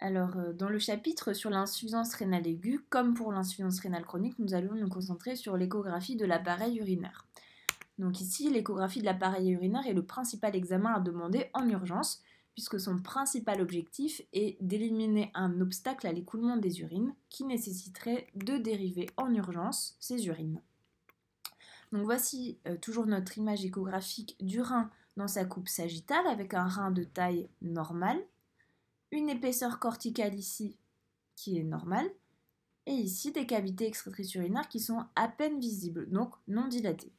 Alors, euh, dans le chapitre sur l'insuffisance rénale aiguë, comme pour l'insuffisance rénale chronique, nous allons nous concentrer sur l'échographie de l'appareil urinaire. Donc ici, l'échographie de l'appareil urinaire est le principal examen à demander en urgence, puisque son principal objectif est d'éliminer un obstacle à l'écoulement des urines qui nécessiterait de dériver en urgence ces urines. Donc voici euh, toujours notre image échographique du rein dans sa coupe sagittale avec un rein de taille normale une épaisseur corticale ici qui est normale, et ici des cavités excrétrices qui sont à peine visibles, donc non dilatées.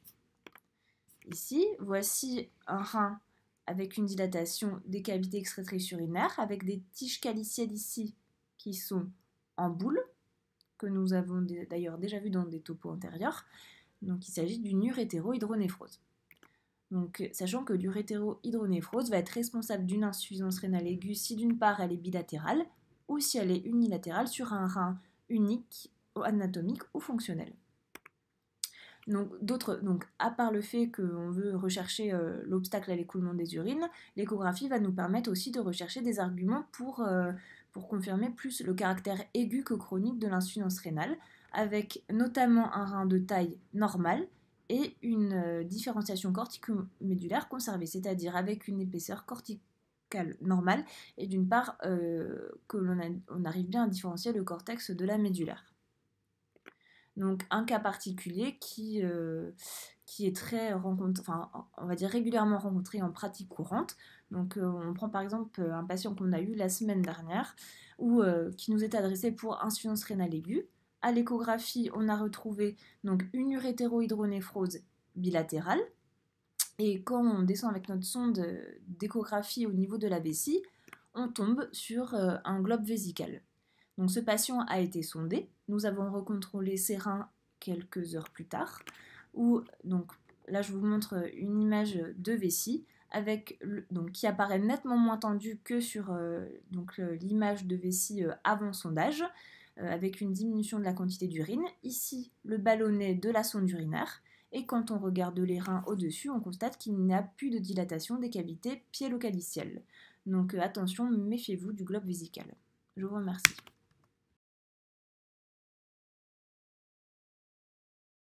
Ici, voici un rein avec une dilatation des cavités extraitrices urinaires, avec des tiges calicielles ici qui sont en boule, que nous avons d'ailleurs déjà vu dans des topos antérieurs. Donc il s'agit d'une urétérohydronéphrose. Euh, sachant que l'urétérohydronéphrose va être responsable d'une insuffisance rénale aiguë si d'une part elle est bilatérale ou si elle est unilatérale sur un rein unique, anatomique ou fonctionnel. Donc, donc à part le fait qu'on veut rechercher euh, l'obstacle à l'écoulement des urines, l'échographie va nous permettre aussi de rechercher des arguments pour, euh, pour confirmer plus le caractère aigu que chronique de l'insuffisance rénale, avec notamment un rein de taille normale, et une euh, différenciation cortico corticomédulaire conservée, c'est-à-dire avec une épaisseur corticale normale et d'une part euh, que l'on arrive bien à différencier le cortex de la médulaire. Donc un cas particulier qui, euh, qui est très rencontré, enfin on va dire régulièrement rencontré en pratique courante. Donc euh, on prend par exemple un patient qu'on a eu la semaine dernière ou qui nous est adressé pour insuffisance rénale aiguë à l'échographie, on a retrouvé donc une urétérohydronéphrose bilatérale. Et quand on descend avec notre sonde euh, d'échographie au niveau de la vessie, on tombe sur euh, un globe vésical. Donc ce patient a été sondé. Nous avons recontrôlé ses reins quelques heures plus tard. Où, donc là, je vous montre euh, une image de vessie avec qui apparaît nettement moins tendue que sur l'image de vessie avant sondage. Euh, avec une diminution de la quantité d'urine. Ici, le ballonnet de la sonde urinaire. Et quand on regarde les reins au-dessus, on constate qu'il n'y a plus de dilatation des cavités pied-localicielles. Donc euh, attention, méfiez-vous du globe vésical. Je vous remercie.